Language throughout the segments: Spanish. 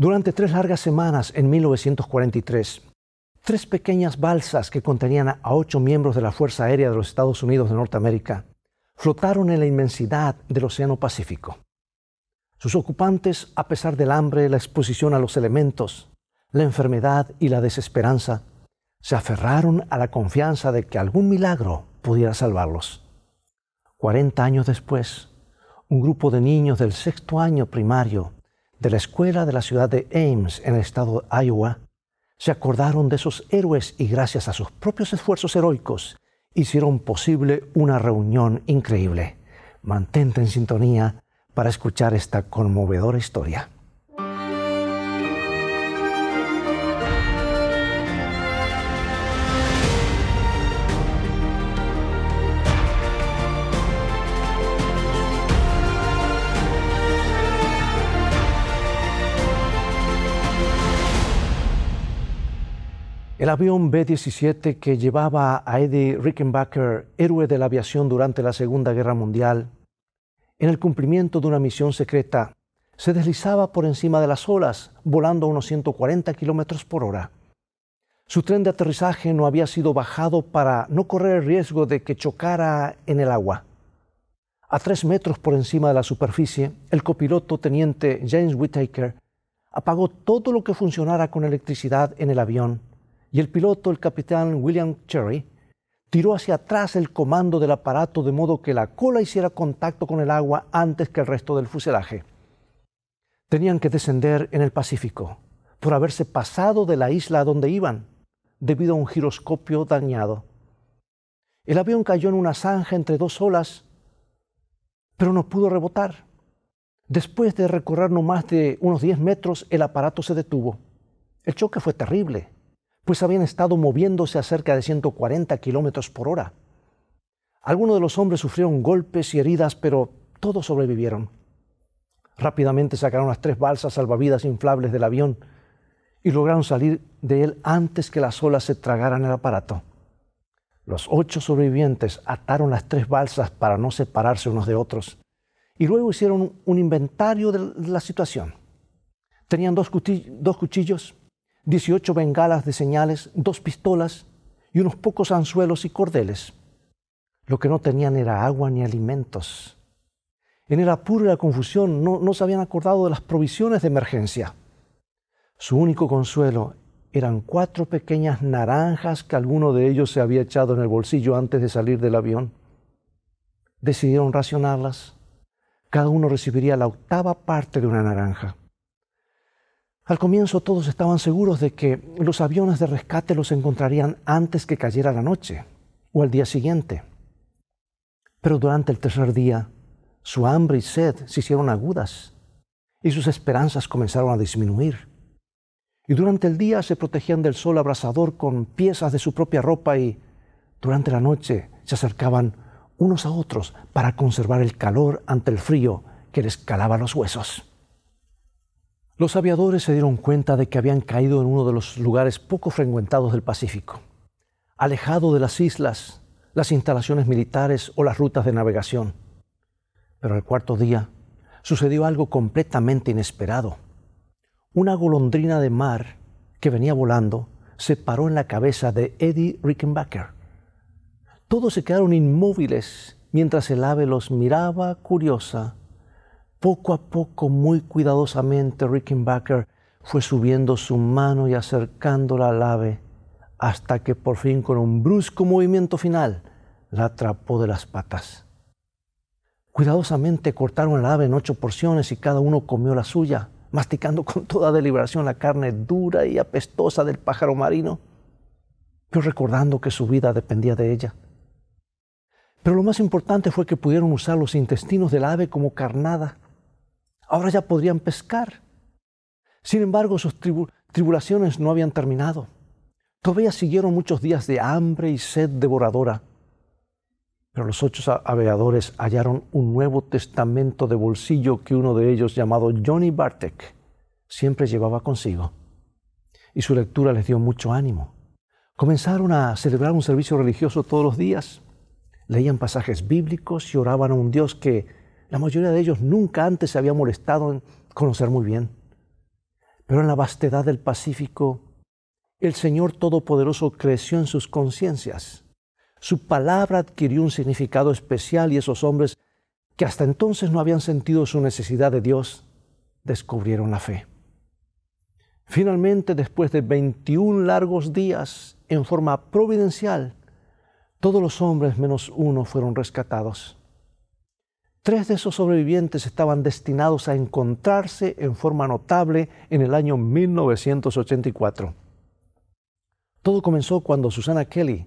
Durante tres largas semanas en 1943, tres pequeñas balsas que contenían a ocho miembros de la Fuerza Aérea de los Estados Unidos de Norteamérica flotaron en la inmensidad del Océano Pacífico. Sus ocupantes, a pesar del hambre, la exposición a los elementos, la enfermedad y la desesperanza, se aferraron a la confianza de que algún milagro pudiera salvarlos. Cuarenta años después, un grupo de niños del sexto año primario de la escuela de la ciudad de Ames, en el estado de Iowa, se acordaron de esos héroes y gracias a sus propios esfuerzos heroicos hicieron posible una reunión increíble. Mantente en sintonía para escuchar esta conmovedora historia. El avión B-17 que llevaba a Eddie Rickenbacker, héroe de la aviación durante la Segunda Guerra Mundial, en el cumplimiento de una misión secreta, se deslizaba por encima de las olas, volando a unos 140 kilómetros por hora. Su tren de aterrizaje no había sido bajado para no correr el riesgo de que chocara en el agua. A tres metros por encima de la superficie, el copiloto teniente James Whittaker apagó todo lo que funcionara con electricidad en el avión y el piloto, el capitán William Cherry, tiró hacia atrás el comando del aparato de modo que la cola hiciera contacto con el agua antes que el resto del fuselaje. Tenían que descender en el Pacífico por haberse pasado de la isla a donde iban debido a un giroscopio dañado. El avión cayó en una zanja entre dos olas, pero no pudo rebotar. Después de recorrer no más de unos 10 metros, el aparato se detuvo. El choque fue terrible pues habían estado moviéndose a cerca de 140 kilómetros por hora. Algunos de los hombres sufrieron golpes y heridas, pero todos sobrevivieron. Rápidamente sacaron las tres balsas salvavidas inflables del avión y lograron salir de él antes que las olas se tragaran el aparato. Los ocho sobrevivientes ataron las tres balsas para no separarse unos de otros y luego hicieron un inventario de la situación. Tenían dos, cuchillos, 18 bengalas de señales, dos pistolas y unos pocos anzuelos y cordeles. Lo que no tenían era agua ni alimentos. En el apuro y la confusión no, no se habían acordado de las provisiones de emergencia. Su único consuelo eran cuatro pequeñas naranjas que alguno de ellos se había echado en el bolsillo antes de salir del avión. Decidieron racionarlas. Cada uno recibiría la octava parte de una naranja. Al comienzo todos estaban seguros de que los aviones de rescate los encontrarían antes que cayera la noche o al día siguiente. Pero durante el tercer día, su hambre y sed se hicieron agudas y sus esperanzas comenzaron a disminuir. Y durante el día se protegían del sol abrasador con piezas de su propia ropa y durante la noche se acercaban unos a otros para conservar el calor ante el frío que les calaba los huesos. Los aviadores se dieron cuenta de que habían caído en uno de los lugares poco frecuentados del Pacífico, alejado de las islas, las instalaciones militares o las rutas de navegación. Pero al cuarto día sucedió algo completamente inesperado. Una golondrina de mar que venía volando se paró en la cabeza de Eddie Rickenbacker. Todos se quedaron inmóviles mientras el ave los miraba curiosa poco a poco, muy cuidadosamente, Rickenbacker fue subiendo su mano y acercándola al ave, hasta que por fin, con un brusco movimiento final, la atrapó de las patas. Cuidadosamente cortaron al ave en ocho porciones y cada uno comió la suya, masticando con toda deliberación la carne dura y apestosa del pájaro marino, pero recordando que su vida dependía de ella. Pero lo más importante fue que pudieron usar los intestinos del ave como carnada Ahora ya podrían pescar. Sin embargo, sus tribulaciones no habían terminado. Todavía siguieron muchos días de hambre y sed devoradora. Pero los ocho aviadores hallaron un Nuevo Testamento de bolsillo que uno de ellos, llamado Johnny Bartek, siempre llevaba consigo. Y su lectura les dio mucho ánimo. Comenzaron a celebrar un servicio religioso todos los días. Leían pasajes bíblicos y oraban a un Dios que la mayoría de ellos nunca antes se había molestado en conocer muy bien. Pero en la vastedad del Pacífico, el Señor Todopoderoso creció en sus conciencias. Su palabra adquirió un significado especial y esos hombres que hasta entonces no habían sentido su necesidad de Dios, descubrieron la fe. Finalmente, después de 21 largos días, en forma providencial, todos los hombres menos uno fueron rescatados. Tres de esos sobrevivientes estaban destinados a encontrarse en forma notable en el año 1984. Todo comenzó cuando Susana Kelly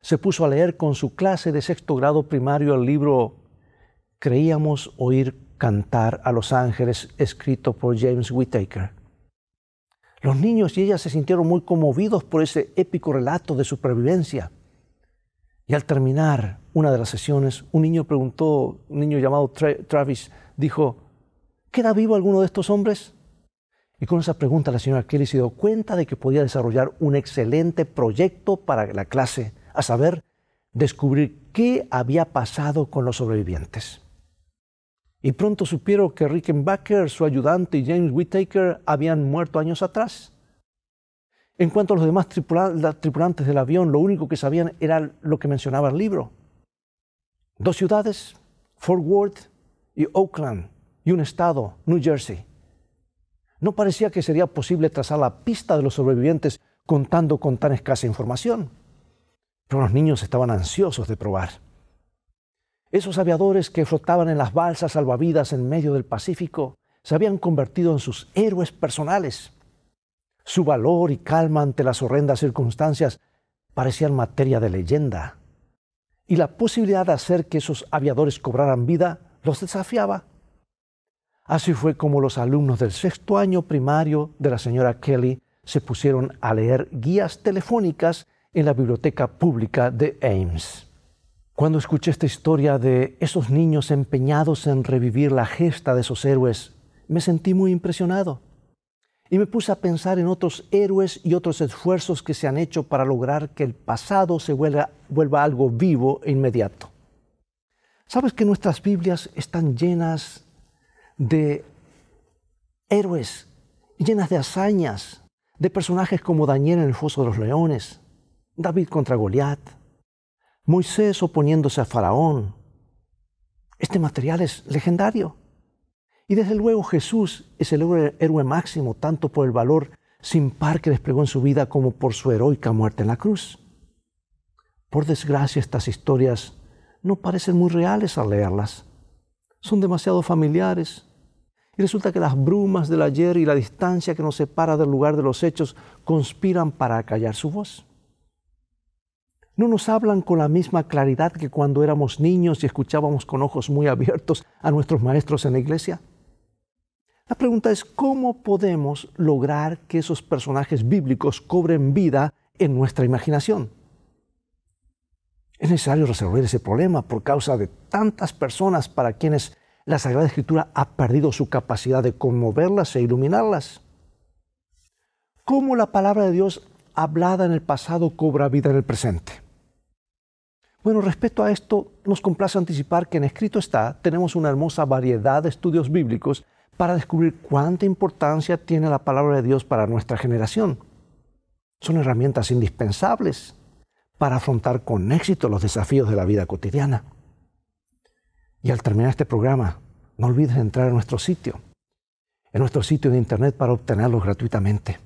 se puso a leer con su clase de sexto grado primario el libro Creíamos oír cantar a los ángeles, escrito por James Whitaker. Los niños y ella se sintieron muy conmovidos por ese épico relato de supervivencia. Y al terminar una de las sesiones, un niño preguntó, un niño llamado Travis, dijo, ¿queda vivo alguno de estos hombres? Y con esa pregunta la señora Kelly se dio cuenta de que podía desarrollar un excelente proyecto para la clase, a saber, descubrir qué había pasado con los sobrevivientes. Y pronto supieron que Rickenbacker, su ayudante y James Whittaker habían muerto años atrás. En cuanto a los demás tripulantes del avión, lo único que sabían era lo que mencionaba el libro. Dos ciudades, Fort Worth y Oakland, y un estado, New Jersey. No parecía que sería posible trazar la pista de los sobrevivientes contando con tan escasa información. Pero los niños estaban ansiosos de probar. Esos aviadores que flotaban en las balsas salvavidas en medio del Pacífico se habían convertido en sus héroes personales. Su valor y calma ante las horrendas circunstancias parecían materia de leyenda. Y la posibilidad de hacer que esos aviadores cobraran vida los desafiaba. Así fue como los alumnos del sexto año primario de la señora Kelly se pusieron a leer guías telefónicas en la biblioteca pública de Ames. Cuando escuché esta historia de esos niños empeñados en revivir la gesta de esos héroes, me sentí muy impresionado. Y me puse a pensar en otros héroes y otros esfuerzos que se han hecho para lograr que el pasado se vuelva, algo vivo e inmediato. ¿Sabes que nuestras Biblias están llenas de héroes, llenas de hazañas, de personajes como Daniel en el foso de los leones, David contra Goliat, Moisés oponiéndose a Faraón? Este material es legendario. Y desde luego Jesús es el héroe máximo, tanto por el valor sin par que desplegó en su vida como por su heroica muerte en la cruz. Por desgracia estas historias no parecen muy reales al leerlas. Son demasiado familiares. Y resulta que las brumas del ayer y la distancia que nos separa del lugar de los hechos conspiran para acallar su voz. No nos hablan con la misma claridad que cuando éramos niños y escuchábamos con ojos muy abiertos a nuestros maestros en la iglesia la pregunta es cómo podemos lograr que esos personajes bíblicos cobren vida en nuestra imaginación. Es necesario resolver ese problema por causa de tantas personas para quienes la Sagrada Escritura ha perdido su capacidad de conmoverlas e iluminarlas. ¿Cómo la palabra de Dios hablada en el pasado cobra vida en el presente? Bueno, respecto a esto, nos complace anticipar que en escrito está, tenemos una hermosa variedad de estudios bíblicos para descubrir cuánta importancia tiene la palabra de Dios para nuestra generación. Son herramientas indispensables para afrontar con éxito los desafíos de la vida cotidiana. Y al terminar este programa, no olvides entrar en nuestro sitio, en nuestro sitio de internet para obtenerlos gratuitamente.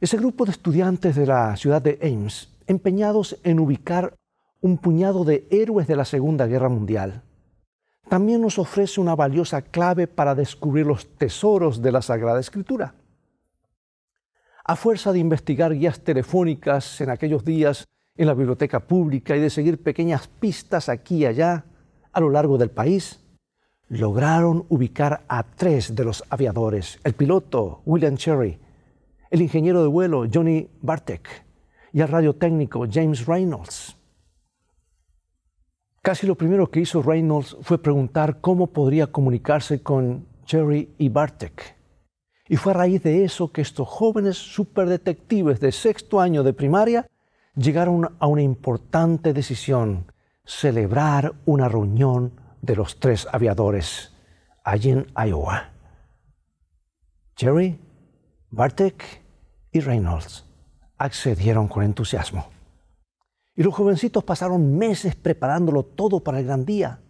Ese grupo de estudiantes de la ciudad de Ames, empeñados en ubicar un puñado de héroes de la Segunda Guerra Mundial, también nos ofrece una valiosa clave para descubrir los tesoros de la Sagrada Escritura. A fuerza de investigar guías telefónicas en aquellos días en la biblioteca pública y de seguir pequeñas pistas aquí y allá a lo largo del país, lograron ubicar a tres de los aviadores, el piloto William Cherry, el ingeniero de vuelo Johnny Bartek y el radiotécnico James Reynolds. Casi lo primero que hizo Reynolds fue preguntar cómo podría comunicarse con Cherry y Bartek. Y fue a raíz de eso que estos jóvenes superdetectives de sexto año de primaria llegaron a una importante decisión, celebrar una reunión de los tres aviadores allí en Iowa. Cherry, Bartek y Reynolds accedieron con entusiasmo. Y los jovencitos pasaron meses preparándolo todo para el gran día,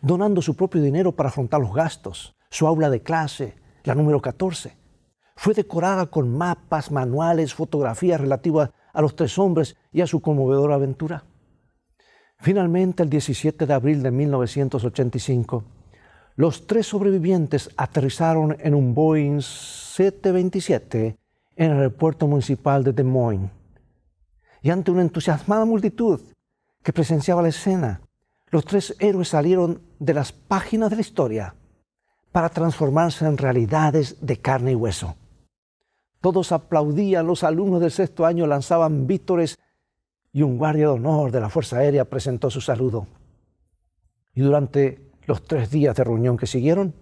donando su propio dinero para afrontar los gastos, su aula de clase, la número 14. Fue decorada con mapas, manuales, fotografías relativas a los tres hombres y a su conmovedora aventura. Finalmente, el 17 de abril de 1985, los tres sobrevivientes aterrizaron en un Boeing 727 en el aeropuerto municipal de Des Moines y ante una entusiasmada multitud que presenciaba la escena, los tres héroes salieron de las páginas de la historia para transformarse en realidades de carne y hueso. Todos aplaudían, los alumnos del sexto año lanzaban vítores y un guardia de honor de la Fuerza Aérea presentó su saludo. Y durante los tres días de reunión que siguieron,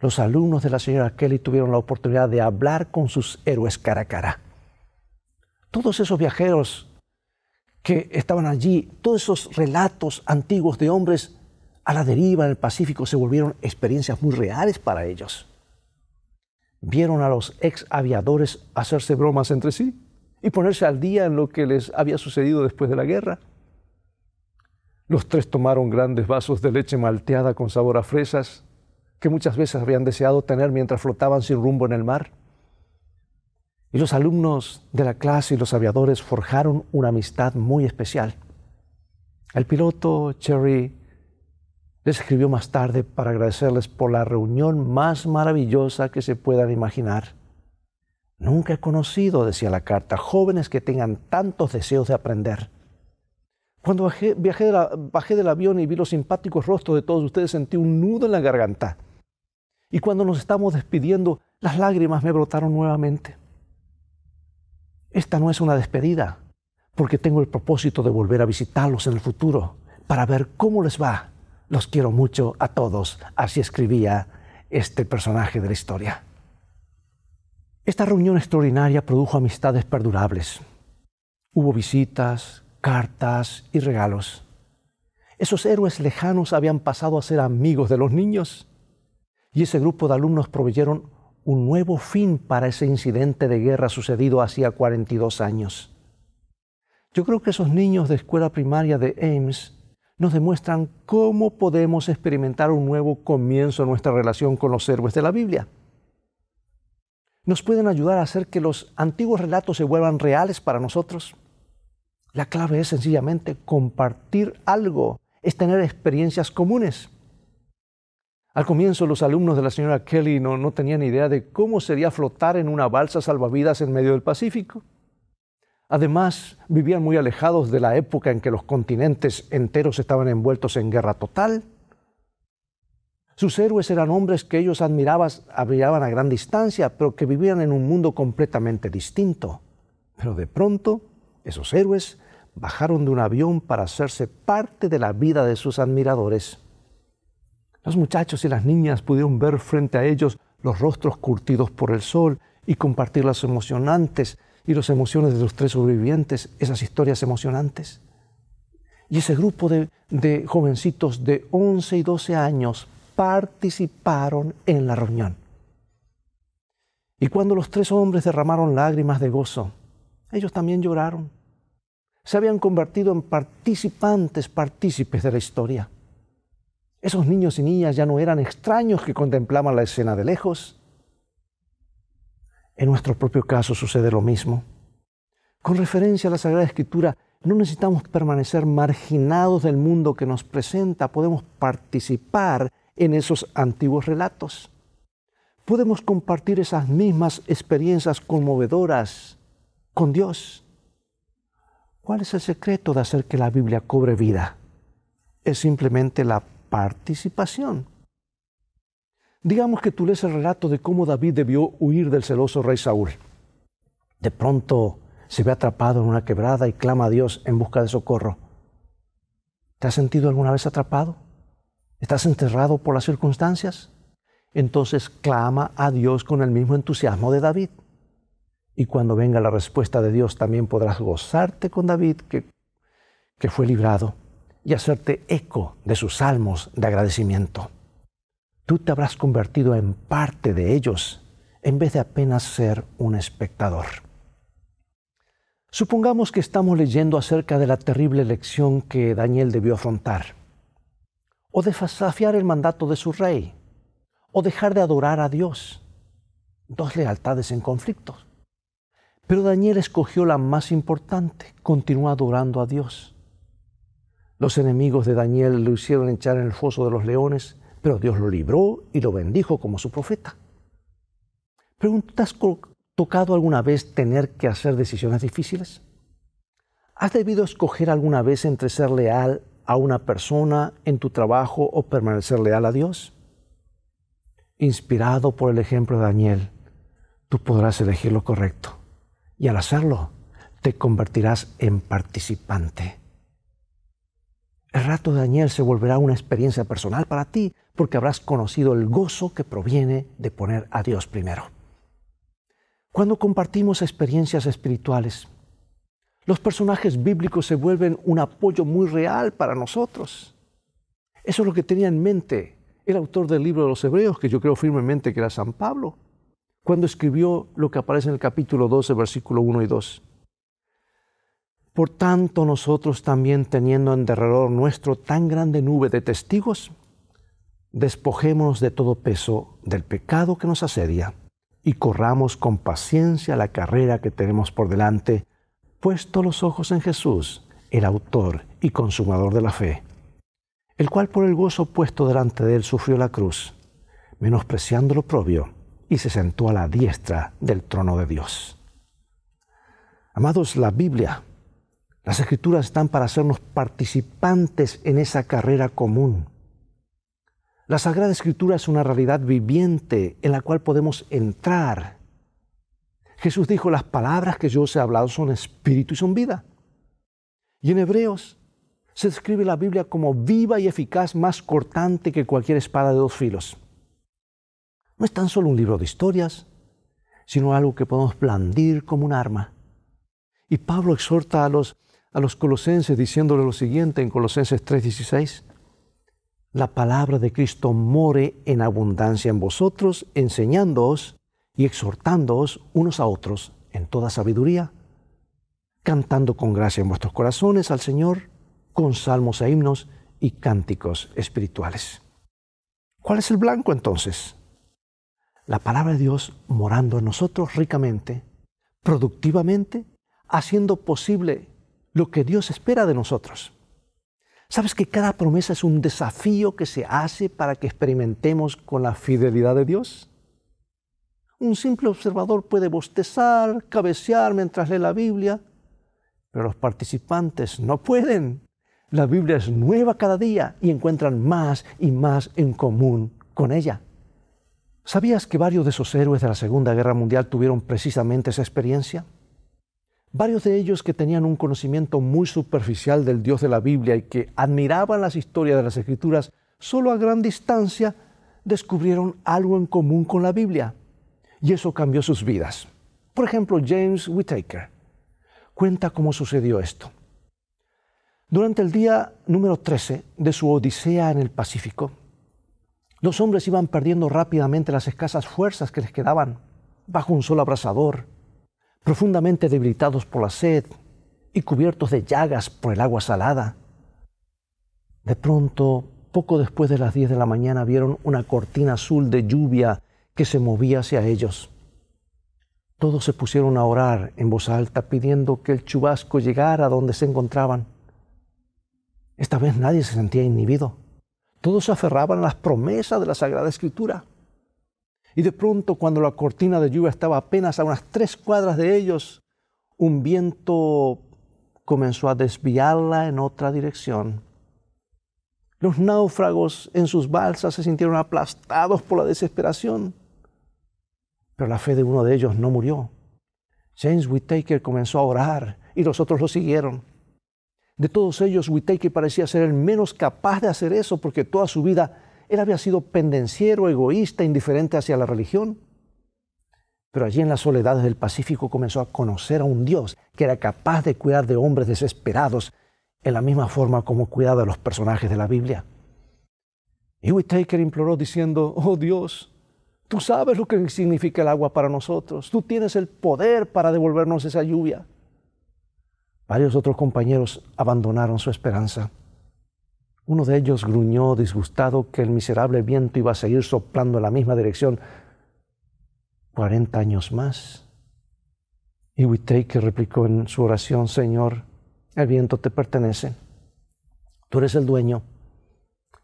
los alumnos de la señora Kelly tuvieron la oportunidad de hablar con sus héroes cara a cara todos esos viajeros que estaban allí, todos esos relatos antiguos de hombres a la deriva en el Pacífico se volvieron experiencias muy reales para ellos. Vieron a los ex aviadores hacerse bromas entre sí y ponerse al día en lo que les había sucedido después de la guerra. Los tres tomaron grandes vasos de leche malteada con sabor a fresas, que muchas veces habían deseado tener mientras flotaban sin rumbo en el mar. Y los alumnos de la clase y los aviadores forjaron una amistad muy especial. El piloto Cherry les escribió más tarde para agradecerles por la reunión más maravillosa que se puedan imaginar. Nunca he conocido, decía la carta, jóvenes que tengan tantos deseos de aprender. Cuando bajé, del avión y vi los simpáticos rostros de todos ustedes, sentí un nudo en la garganta. Y cuando nos estamos despidiendo, las lágrimas me brotaron nuevamente esta no es una despedida, porque tengo el propósito de volver a visitarlos en el futuro para ver cómo les va. Los quiero mucho a todos, así escribía este personaje de la historia. Esta reunión extraordinaria produjo amistades perdurables. Hubo visitas, cartas y regalos. Esos héroes lejanos habían pasado a ser amigos de los niños y ese grupo de alumnos proveyeron un nuevo fin para ese incidente de guerra sucedido hacía 42 años. Yo creo que esos niños de escuela primaria de Ames nos demuestran cómo podemos experimentar un nuevo comienzo en nuestra relación con los héroes de la Biblia. Nos pueden ayudar a hacer que los antiguos relatos se vuelvan reales para nosotros. La clave es sencillamente compartir algo, es tener experiencias comunes. Al comienzo los alumnos de la señora Kelly no, tenían idea de cómo sería flotar en una balsa salvavidas en medio del Pacífico. Además, vivían muy alejados de la época en que los continentes enteros estaban envueltos en guerra total. Sus héroes eran hombres que ellos admiraban, admiraban a gran distancia, pero que vivían en un mundo completamente distinto. Pero de pronto, esos héroes bajaron de un avión para hacerse parte de la vida de sus admiradores. Los muchachos y las niñas pudieron ver frente a ellos los rostros curtidos por el sol y compartir las emocionantes y las emociones de los tres sobrevivientes, esas historias emocionantes. Y ese grupo de, de jovencitos de 11 y 12 años participaron en la reunión. Y cuando los tres hombres derramaron lágrimas de gozo, ellos también lloraron. Se habían convertido en participantes, partícipes de la historia. Esos niños y niñas ya no eran extraños que contemplaban la escena de lejos. En nuestro propio caso sucede lo mismo. Con referencia a la Sagrada Escritura, no necesitamos permanecer marginados del mundo que nos presenta, podemos participar en esos antiguos relatos. Podemos compartir esas mismas experiencias conmovedoras con Dios. ¿Cuál es el secreto de hacer que la Biblia cobre vida? Es simplemente la participación. Digamos que tú lees el relato de cómo David debió huir del celoso rey Saúl. De pronto se ve atrapado en una quebrada y clama a Dios en busca de socorro. ¿Te has sentido alguna vez atrapado? ¿Estás enterrado por las circunstancias? Entonces clama a Dios con el mismo entusiasmo de David. Y cuando venga la respuesta de Dios también podrás gozarte con David que, que fue librado y hacerte eco de sus salmos de agradecimiento. Tú te habrás convertido en parte de ellos en vez de apenas ser un espectador. Supongamos que estamos leyendo acerca de la terrible elección que Daniel debió afrontar, o desafiar el mandato de su rey, o dejar de adorar a Dios. Dos lealtades en conflicto. Pero Daniel escogió la más importante, continuó adorando a Dios los enemigos de Daniel lo hicieron echar en el foso de los leones, pero Dios lo libró y lo bendijo como su profeta. preguntas ¿te has tocado alguna vez tener que hacer decisiones difíciles? ¿Has debido escoger alguna vez entre ser leal a una persona en tu trabajo o permanecer leal a Dios? Inspirado por el ejemplo de Daniel, tú podrás elegir lo correcto y al hacerlo te convertirás en participante el rato de Daniel se volverá una experiencia personal para ti porque habrás conocido el gozo que proviene de poner a Dios primero. Cuando compartimos experiencias espirituales, los personajes bíblicos se vuelven un apoyo muy real para nosotros. Eso es lo que tenía en mente el autor del libro de los Hebreos, que yo creo firmemente que era San Pablo, cuando escribió lo que aparece en el capítulo 12, versículo 1 y 2. Por tanto, nosotros también teniendo en derredor nuestro tan grande nube de testigos, despojémonos de todo peso del pecado que nos asedia y corramos con paciencia la carrera que tenemos por delante, puesto los ojos en Jesús, el autor y consumador de la fe, el cual por el gozo puesto delante de él sufrió la cruz, menospreciando lo propio, y se sentó a la diestra del trono de Dios. Amados, la Biblia las escrituras están para hacernos participantes en esa carrera común. La Sagrada Escritura es una realidad viviente en la cual podemos entrar. Jesús dijo, las palabras que yo os he hablado son espíritu y son vida. Y en Hebreos se describe la Biblia como viva y eficaz, más cortante que cualquier espada de dos filos. No es tan solo un libro de historias, sino algo que podemos blandir como un arma. Y Pablo exhorta a los a los colosenses diciéndole lo siguiente en Colosenses 3:16, la palabra de Cristo more en abundancia en vosotros, enseñándoos y exhortándoos unos a otros en toda sabiduría, cantando con gracia en vuestros corazones al Señor, con salmos e himnos y cánticos espirituales. ¿Cuál es el blanco entonces? La palabra de Dios morando en nosotros ricamente, productivamente, haciendo posible lo que Dios espera de nosotros. Sabes que cada promesa es un desafío que se hace para que experimentemos con la fidelidad de Dios. Un simple observador puede bostezar, cabecear mientras lee la Biblia, pero los participantes no pueden. La Biblia es nueva cada día y encuentran más y más en común con ella. ¿Sabías que varios de esos héroes de la Segunda Guerra Mundial tuvieron precisamente esa experiencia? Varios de ellos que tenían un conocimiento muy superficial del Dios de la Biblia y que admiraban las historias de las Escrituras solo a gran distancia, descubrieron algo en común con la Biblia. Y eso cambió sus vidas. Por ejemplo, James Whittaker cuenta cómo sucedió esto. Durante el día número 13 de su odisea en el Pacífico, los hombres iban perdiendo rápidamente las escasas fuerzas que les quedaban bajo un sol abrasador profundamente debilitados por la sed y cubiertos de llagas por el agua salada. De pronto, poco después de las 10 de la mañana, vieron una cortina azul de lluvia que se movía hacia ellos. Todos se pusieron a orar en voz alta pidiendo que el chubasco llegara donde se encontraban. Esta vez nadie se sentía inhibido. Todos se aferraban a las promesas de la Sagrada Escritura. Y de pronto, cuando la cortina de lluvia estaba apenas a unas tres cuadras de ellos, un viento comenzó a desviarla en otra dirección. Los náufragos en sus balsas se sintieron aplastados por la desesperación, pero la fe de uno de ellos no murió. James Whittaker comenzó a orar y los otros lo siguieron. De todos ellos, Whittaker parecía ser el menos capaz de hacer eso porque toda su vida él había sido pendenciero, egoísta, indiferente hacia la religión. Pero allí en las soledades del Pacífico comenzó a conocer a un Dios que era capaz de cuidar de hombres desesperados en la misma forma como cuidaba a los personajes de la Biblia. Y Whitaker imploró diciendo, oh Dios, tú sabes lo que significa el agua para nosotros, tú tienes el poder para devolvernos esa lluvia. Varios otros compañeros abandonaron su esperanza. Uno de ellos gruñó disgustado que el miserable viento iba a seguir soplando en la misma dirección Cuarenta años más. Y Whittaker replicó en su oración, Señor, el viento te pertenece, tú eres el dueño,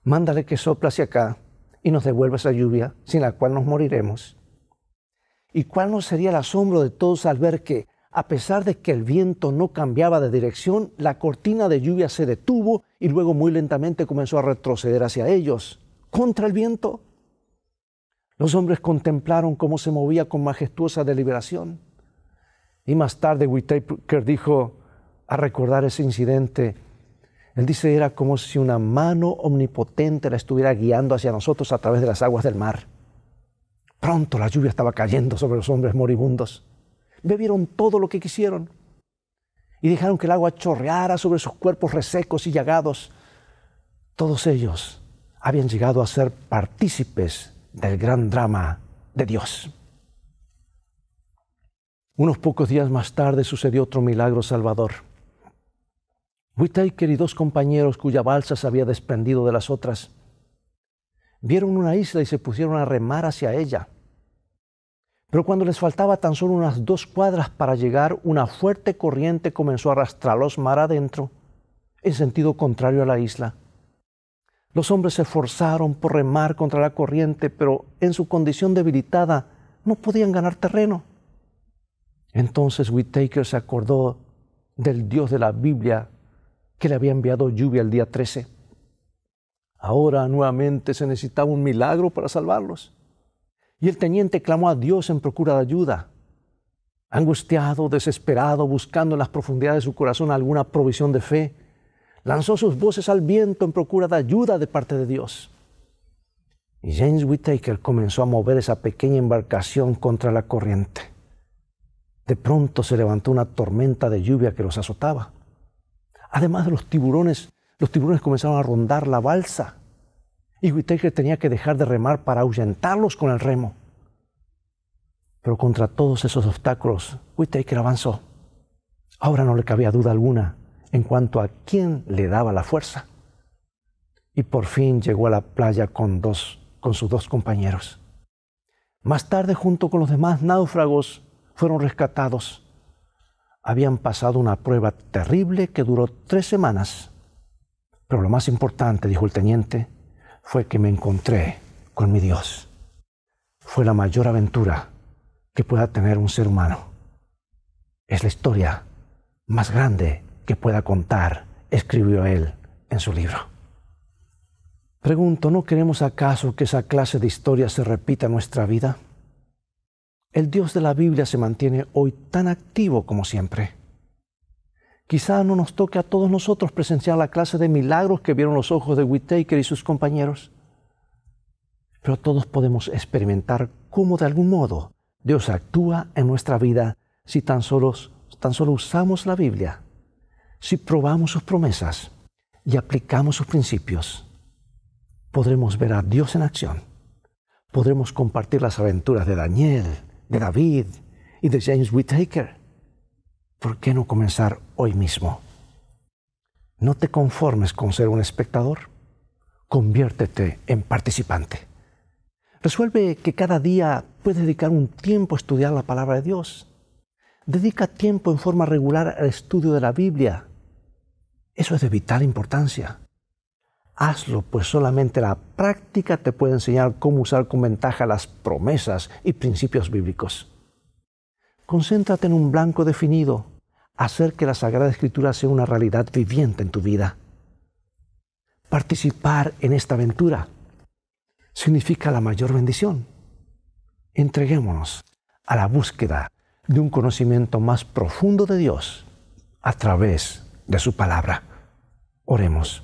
mándale que sopla hacia acá y nos devuelva esa lluvia sin la cual nos moriremos. ¿Y cuál no sería el asombro de todos al ver que, a pesar de que el viento no cambiaba de dirección, la cortina de lluvia se detuvo y luego muy lentamente comenzó a retroceder hacia ellos, contra el viento. Los hombres contemplaron cómo se movía con majestuosa deliberación. Y más tarde Whitaker dijo, a recordar ese incidente, él dice, era como si una mano omnipotente la estuviera guiando hacia nosotros a través de las aguas del mar. Pronto la lluvia estaba cayendo sobre los hombres moribundos. Bebieron todo lo que quisieron, y dejaron que el agua chorreara sobre sus cuerpos resecos y llagados. Todos ellos habían llegado a ser partícipes del gran drama de Dios. Unos pocos días más tarde sucedió otro milagro salvador. Whitaker y dos compañeros cuya balsa se había desprendido de las otras vieron una isla y se pusieron a remar hacia ella. Pero cuando les faltaba tan solo unas dos cuadras para llegar, una fuerte corriente comenzó a arrastrarlos mar adentro, en sentido contrario a la isla. Los hombres se esforzaron por remar contra la corriente, pero en su condición debilitada no podían ganar terreno. Entonces Whitaker se acordó del Dios de la Biblia que le había enviado lluvia el día 13. Ahora nuevamente se necesitaba un milagro para salvarlos y el teniente clamó a Dios en procura de ayuda. Angustiado, desesperado, buscando en las profundidades de su corazón alguna provisión de fe, lanzó sus voces al viento en procura de ayuda de parte de Dios. Y James Whittaker comenzó a mover esa pequeña embarcación contra la corriente. De pronto se levantó una tormenta de lluvia que los azotaba. Además de los tiburones, los tiburones comenzaron a rondar la balsa y Whitaker tenía que dejar de remar para ahuyentarlos con el remo. Pero contra todos esos obstáculos, Whitaker avanzó. Ahora no le cabía duda alguna en cuanto a quién le daba la fuerza. Y por fin llegó a la playa con, dos, con sus dos compañeros. Más tarde, junto con los demás náufragos, fueron rescatados. Habían pasado una prueba terrible que duró tres semanas. Pero lo más importante, dijo el teniente, fue que me encontré con mi Dios. Fue la mayor aventura que pueda tener un ser humano. Es la historia más grande que pueda contar, escribió él en su libro. Pregunto, ¿no queremos acaso que esa clase de historia se repita en nuestra vida? El Dios de la Biblia se mantiene hoy tan activo como siempre. Quizá no nos toque a todos nosotros presenciar la clase de milagros que vieron los ojos de Whitaker y sus compañeros, pero todos podemos experimentar cómo de algún modo Dios actúa en nuestra vida si tan solo, usamos la Biblia, si probamos sus promesas y aplicamos sus principios. Podremos ver a Dios en acción. Podremos compartir las aventuras de Daniel, de David y de James Whitaker. ¿por qué no comenzar hoy mismo? No te conformes con ser un espectador, conviértete en participante. Resuelve que cada día puedes dedicar un tiempo a estudiar la palabra de Dios. Dedica tiempo en forma regular al estudio de la Biblia. Eso es de vital importancia. Hazlo, pues solamente la práctica te puede enseñar cómo usar con ventaja las promesas y principios bíblicos. Concéntrate en un blanco definido. Hacer que la Sagrada Escritura sea una realidad viviente en tu vida. Participar en esta aventura significa la mayor bendición. Entreguémonos a la búsqueda de un conocimiento más profundo de Dios a través de su palabra. Oremos.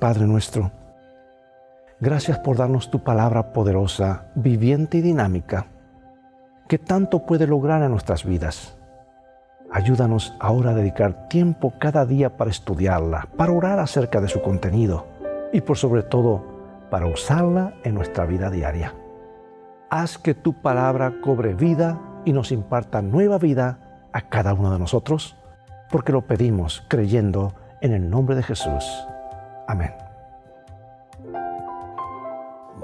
Padre nuestro, gracias por darnos tu palabra poderosa, viviente y dinámica que tanto puede lograr en nuestras vidas. Ayúdanos ahora a dedicar tiempo cada día para estudiarla, para orar acerca de su contenido y por sobre todo para usarla en nuestra vida diaria. Haz que tu palabra cobre vida y nos imparta nueva vida a cada uno de nosotros, porque lo pedimos creyendo en el nombre de Jesús. Amén.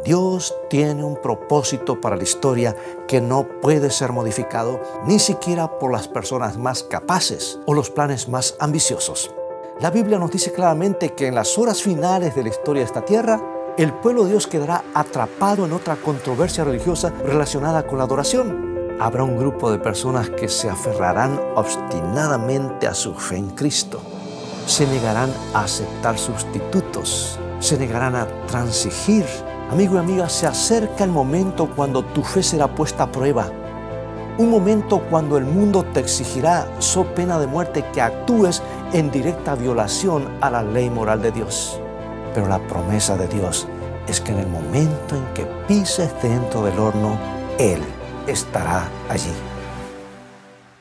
Dios tiene un propósito para la historia que no puede ser modificado ni siquiera por las personas más capaces o los planes más ambiciosos. La Biblia nos dice claramente que en las horas finales de la historia de esta tierra, el pueblo de Dios quedará atrapado en otra controversia religiosa relacionada con la adoración. Habrá un grupo de personas que se aferrarán obstinadamente a su fe en Cristo. Se negarán a aceptar sustitutos. Se negarán a transigir Amigo y amiga, se acerca el momento cuando tu fe será puesta a prueba. Un momento cuando el mundo te exigirá, so pena de muerte, que actúes en directa violación a la ley moral de Dios. Pero la promesa de Dios es que en el momento en que pises dentro del horno, Él estará allí.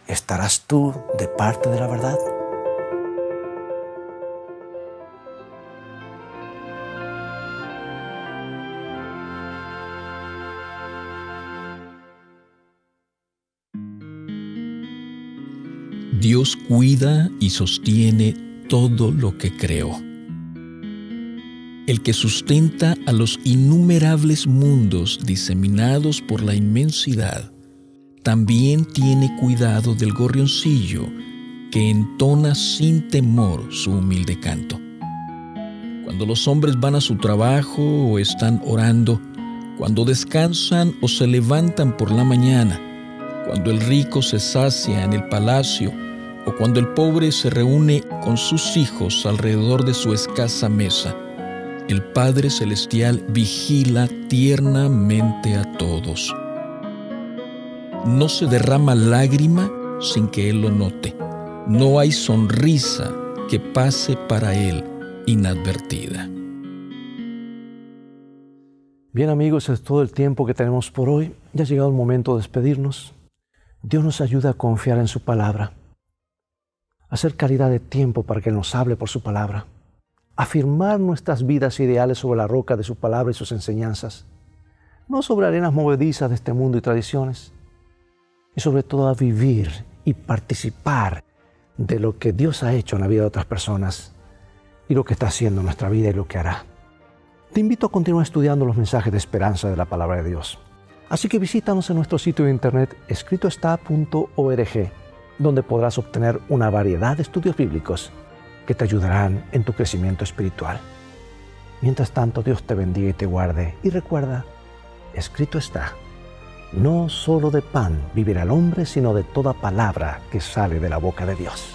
¿Estarás tú de parte de la verdad? Dios cuida y sostiene todo lo que creó. El que sustenta a los innumerables mundos diseminados por la inmensidad, también tiene cuidado del gorrioncillo que entona sin temor su humilde canto. Cuando los hombres van a su trabajo o están orando, cuando descansan o se levantan por la mañana, cuando el rico se sacia en el palacio o cuando el pobre se reúne con sus hijos alrededor de su escasa mesa. El Padre Celestial vigila tiernamente a todos. No se derrama lágrima sin que Él lo note. No hay sonrisa que pase para Él inadvertida. Bien amigos, es todo el tiempo que tenemos por hoy. Ya ha llegado el momento de despedirnos. Dios nos ayuda a confiar en su palabra hacer calidad de tiempo para que nos hable por su palabra, afirmar nuestras vidas ideales sobre la roca de su palabra y sus enseñanzas, no sobre arenas movedizas de este mundo y tradiciones, y sobre todo a vivir y participar de lo que Dios ha hecho en la vida de otras personas y lo que está haciendo en nuestra vida y lo que hará. Te invito a continuar estudiando los mensajes de esperanza de la palabra de Dios. Así que visítanos en nuestro sitio de internet escritoestá.org donde podrás obtener una variedad de estudios bíblicos que te ayudarán en tu crecimiento espiritual. Mientras tanto, Dios te bendiga y te guarde. Y recuerda, escrito está, no solo de pan vivirá el hombre, sino de toda palabra que sale de la boca de Dios.